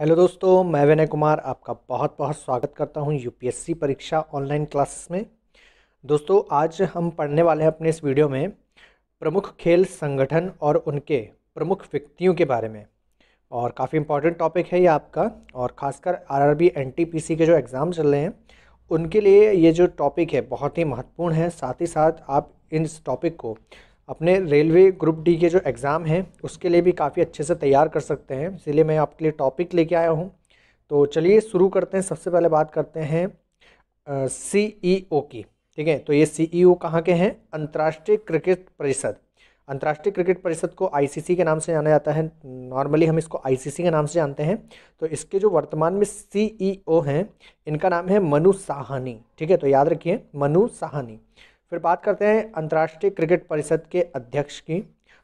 hello दोस्तों मैं विनय कुमार आपका बहुत बहुत स्वागत करता हूं यूपीएससी परीक्षा ऑनलाइन क्लासेस में दोस्तों आज हम पढ़ने वाले हैं अपने इस वीडियो में प्रमुख खेल संगठन और उनके प्रमुख व्यक्तियों के बारे में और काफ़ी इंपॉर्टेंट टॉपिक है ये आपका और ख़ासकर आरआरबी एनटीपीसी के जो एग्ज़ाम चल रहे हैं उनके लिए ये जो टॉपिक है बहुत ही महत्वपूर्ण है साथ ही साथ आप इन टॉपिक को अपने रेलवे ग्रुप डी के जो एग्ज़ाम हैं उसके लिए भी काफ़ी अच्छे से तैयार कर सकते हैं इसलिए मैं आपके लिए टॉपिक लेके आया हूँ तो चलिए शुरू करते हैं सबसे पहले बात करते हैं सी ई ओ की ठीक है तो ये सी ई ओ कहाँ के हैं अंतर्राष्ट्रीय क्रिकेट परिषद अंतर्राष्ट्रीय क्रिकेट परिषद को आईसीसी के नाम से जाना जाता है नॉर्मली हम इसको आईसीसी के नाम से जानते हैं तो इसके जो वर्तमान में सीईओ e हैं इनका नाम है मनु साहनी ठीक है तो याद रखिए मनु साहनी फिर बात करते हैं अंतर्राष्ट्रीय क्रिकेट परिषद के अध्यक्ष की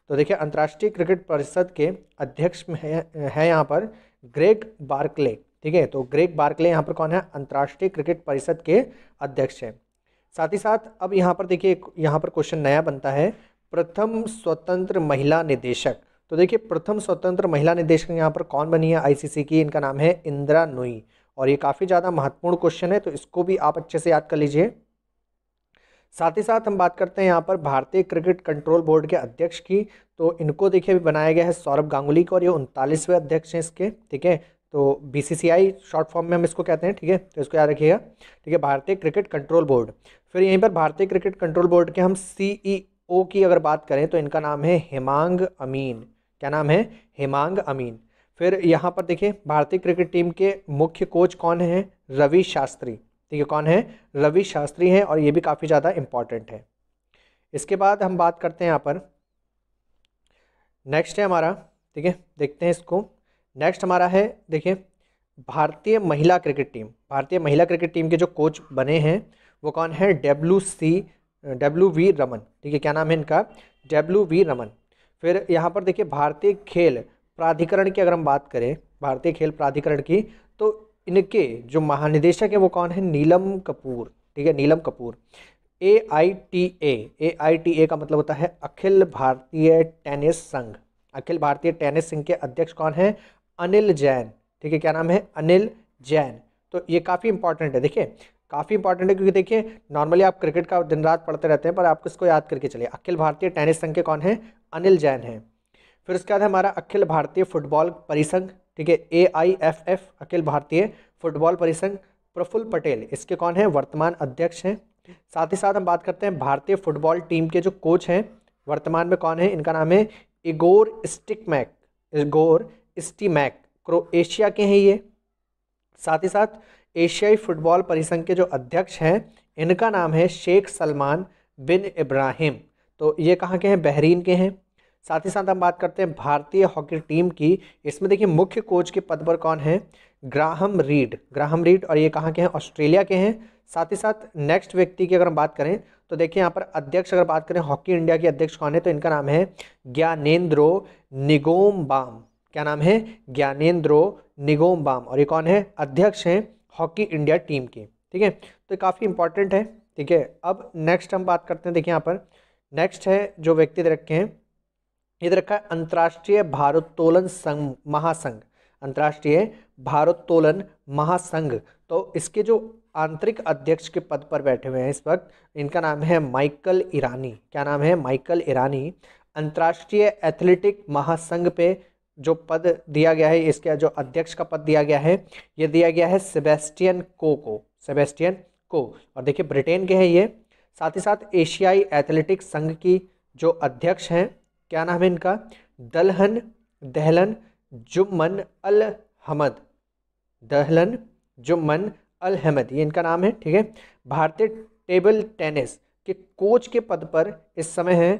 तो देखिए अंतर्राष्ट्रीय क्रिकेट परिषद के अध्यक्ष में है यहाँ पर ग्रेग बार्कले ठीक है तो ग्रेग बार्कले यहाँ पर कौन है अंतर्राष्ट्रीय क्रिकेट परिषद के अध्यक्ष हैं साथ ही साथ अब यहाँ पर देखिए यहाँ पर क्वेश्चन नया बनता है प्रथम स्वतंत्र महिला निदेशक तो देखिए प्रथम स्वतंत्र महिला निदेशक यहाँ पर कौन बनी है आईसीसी की इनका नाम है इंदिरा नुई और ये काफ़ी ज़्यादा महत्वपूर्ण क्वेश्चन है तो इसको भी आप अच्छे से याद कर लीजिए साथ ही साथ हम बात करते हैं यहाँ पर भारतीय क्रिकेट कंट्रोल बोर्ड के अध्यक्ष की तो इनको देखिए अभी बनाया गया है सौरभ गांगुली को और ये उनतालीसवें अध्यक्ष हैं इसके ठीक है तो बीसीसीआई शॉर्ट फॉर्म में हम इसको कहते हैं ठीक है तो इसको याद रखिएगा ठीक है भारतीय क्रिकेट कंट्रोल बोर्ड फिर यहीं पर भारतीय क्रिकेट कंट्रोल बोर्ड के हम सीईओ e की अगर बात करें तो इनका नाम है हेमांग अमीन क्या नाम है हेमांग अमीन फिर यहाँ पर देखिए भारतीय क्रिकेट टीम के मुख्य कोच कौन हैं रवि शास्त्री ठीक तो ये कौन है रवि शास्त्री हैं और ये भी काफ़ी ज़्यादा इम्पॉर्टेंट है इसके बाद हम बात करते हैं यहाँ पर नेक्स्ट है हमारा ठीक है देखते हैं इसको नेक्स्ट हमारा है देखिए भारतीय महिला क्रिकेट टीम भारतीय महिला क्रिकेट टीम के जो कोच बने हैं वो कौन है W C W V Raman ठीक है क्या नाम है इनका डब्ल्यू वी रमन फिर यहाँ पर देखिए भारतीय खेल प्राधिकरण की अगर हम बात करें भारतीय खेल प्राधिकरण की तो इनके जो महानिदेशक है वो कौन है नीलम कपूर ठीक है Neelam Kapoor A I T A A I T A का मतलब होता है अखिल भारतीय टेनिस संघ अखिल भारतीय टेनिस संघ के अध्यक्ष कौन है अनिल जैन ठीक है क्या नाम है अनिल जैन तो ये काफ़ी इंपॉर्टेंट है देखिए काफ़ी इंपॉर्टेंट है क्योंकि देखिए नॉर्मली आप क्रिकेट का दिन रात पढ़ते रहते हैं पर आप इसको याद करके चलिए अखिल भारतीय टेनिस संघ के कौन है अनिल जैन है फिर उसके बाद हमारा अखिल भारतीय फुटबॉल परिसंघ ठीक है ए आई एफ एफ अखिल भारतीय फुटबॉल परिसंघ प्रफुल्ल पटेल इसके कौन है वर्तमान अध्यक्ष हैं साथ ही साथ हम बात करते हैं भारतीय फुटबॉल टीम के जो कोच हैं वर्तमान में कौन है इनका नाम है Igor Stimac Igor Stimac Croatia के हैं ये साथ ही साथ एशियाई फुटबॉल परिसंघ के जो अध्यक्ष हैं इनका नाम है शेख सलमान बिन इब्राहिम तो ये कहाँ के हैं बहरीन के हैं साथ ही साथ हम बात करते हैं भारतीय हॉकी टीम की इसमें देखिए मुख्य कोच के पद पर कौन है ग्राहम रीड ग्राहम रीड और ये कहाँ के हैं ऑस्ट्रेलिया के हैं साथ ही साथ नेक्स्ट व्यक्ति की अगर हम बात करें तो देखिए यहाँ पर अध्यक्ष अगर बात करें हॉकी इंडिया के अध्यक्ष कौन है तो इनका नाम है ज्ञानेन्द्रो निगोम बाम क्या नाम है ज्ञानेन्द्रो निगोम बाम और ये कौन है अध्यक्ष हैं हॉकी इंडिया टीम के ठीक है तो काफ़ी इंपॉर्टेंट है ठीक है अब नेक्स्ट हम बात करते हैं देखिए यहाँ पर नेक्स्ट है जो व्यक्ति रखे हैं ये रखा अंतर्राष्ट्रीय भारोत्तोलन संघ महासंघ अंतर्राष्ट्रीय भारोत्तोलन महासंघ तो इसके जो आंतरिक अध्यक्ष के पद पर बैठे हुए हैं इस वक्त इनका नाम है माइकल ईरानी क्या नाम है माइकल ईरानी अंतर्राष्ट्रीय एथलेटिक महासंघ पे जो पद दिया गया है इसका जो अध्यक्ष का पद दिया गया है ये दिया गया है सेबेस्टियन को को सेबेस्टियन को और देखिए ब्रिटेन के हैं ये साथ ही साथ एशियाई एथलेटिक संघ की जो अध्यक्ष हैं क्या नाम है इनका दलहन दहलन जुम्मन अल हमद दहलन जुम्मन अल हमद ये इनका नाम है ठीक है भारतीय टेबल टेनिस के कोच के पद पर इस समय है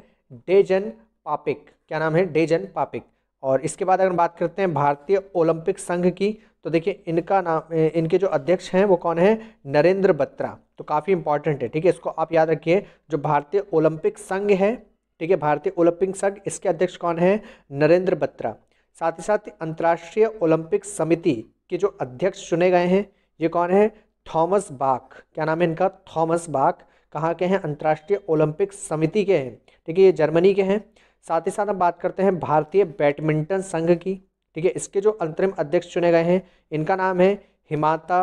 डेजन पापिक क्या नाम है डेजन पापिक और इसके बाद अगर बात करते हैं भारतीय ओलंपिक संघ की तो देखिए इनका नाम इनके जो अध्यक्ष हैं वो कौन है नरेंद्र बत्रा तो काफ़ी इंपॉर्टेंट है ठीक है इसको आप याद रखिए जो भारतीय ओलंपिक संघ है ठीक है भारतीय ओलंपिक संघ इसके अध्यक्ष कौन है नरेंद्र बत्रा साथ ही साथ अंतर्राष्ट्रीय ओलंपिक समिति के जो अध्यक्ष चुने गए हैं ये कौन है थॉमस बाक क्या नाम है इनका थॉमस बाक कहाँ के हैं अंतर्राष्ट्रीय ओलंपिक समिति के हैं ठीक है ये जर्मनी के हैं साथ ही साथ हम बात करते हैं भारतीय बैडमिंटन संघ की ठीक है इसके जो अंतरिम अध्यक्ष चुने गए हैं इनका नाम है हिमांता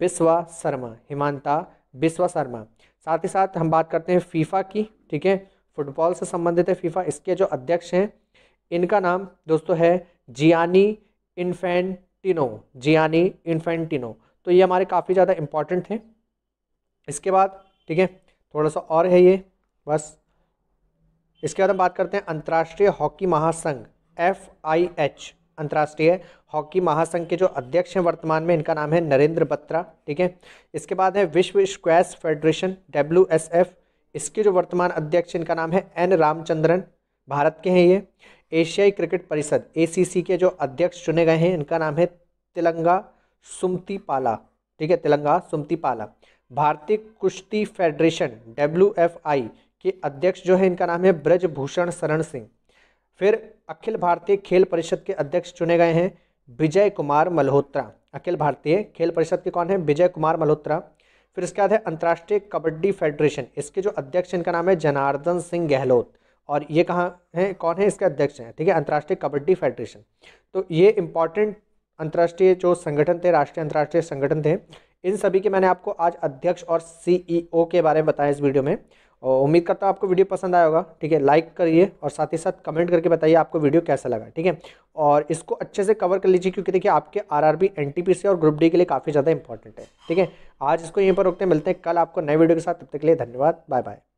बिस्वा शर्मा हिमांता बिस्वा शर्मा साथ ही साथ हम बात करते हैं फीफा की ठीक है फुटबॉल से संबंधित है फीफा इसके जो अध्यक्ष हैं इनका नाम दोस्तों है जियानी इन्फेंटिनो जियानी इन्फेंटिनो तो ये हमारे काफ़ी ज़्यादा इम्पॉर्टेंट थे इसके बाद ठीक है थोड़ा सा और है ये बस इसके बाद हम बात करते हैं अंतर्राष्ट्रीय हॉकी महासंघ एफ आई एच अंतर्राष्ट्रीय हॉकी महासंघ के जो अध्यक्ष हैं वर्तमान में इनका नाम है नरेंद्र बत्रा ठीक है इसके बाद है विश्व squash federation W S F इसके जो वर्तमान अध्यक्ष इनका नाम है एन रामचंद्रन भारत के हैं ये एशियाई क्रिकेट परिषद एसीसी के जो अध्यक्ष चुने गए हैं इनका नाम है तिलंगा सुमती पाला ठीक है तिलंगा सुमती पाला भारतीय कुश्ती फेडरेशन डब्ल्यू के अध्यक्ष जो है इनका नाम है ब्रजभूषण शरण सिंह फिर अखिल भारतीय खेल परिषद के अध्यक्ष चुने गए हैं विजय कुमार मल्होत्रा अखिल भारतीय खेल परिषद के कौन है विजय कुमार मल्होत्रा फिर इसके बाद है अंतर्राष्ट्रीय कबड्डी फेडरेशन इसके जो अध्यक्ष इनका नाम है जनार्दन सिंह गहलोत और ये कहाँ हैं कौन है इसके अध्यक्ष हैं ठीक है अंतर्राष्ट्रीय कबड्डी फेडरेशन तो ये इंपॉर्टेंट अंतर्राष्ट्रीय जो संगठन थे राष्ट्रीय अंतर्राष्ट्रीय संगठन थे इन सभी के मैंने आपको आज अध्यक्ष और सीईओ e के बारे में बताया इस वीडियो में और उम्मीद करता हूँ आपको वीडियो पसंद आया होगा ठीक है लाइक करिए और साथ ही साथ कमेंट करके बताइए आपको वीडियो कैसा लगा ठीक है और इसको अच्छे से कवर कर लीजिए क्योंकि देखिए आपके आर आर और ग्रुप डी के लिए काफ़ी ज़्यादा इंपॉर्टेंट है ठीक है आज इसको यहीं पर रोकते मिलते हैं कल आपको नए वीडियो के साथ तब तक के लिए धन्यवाद बाय बाय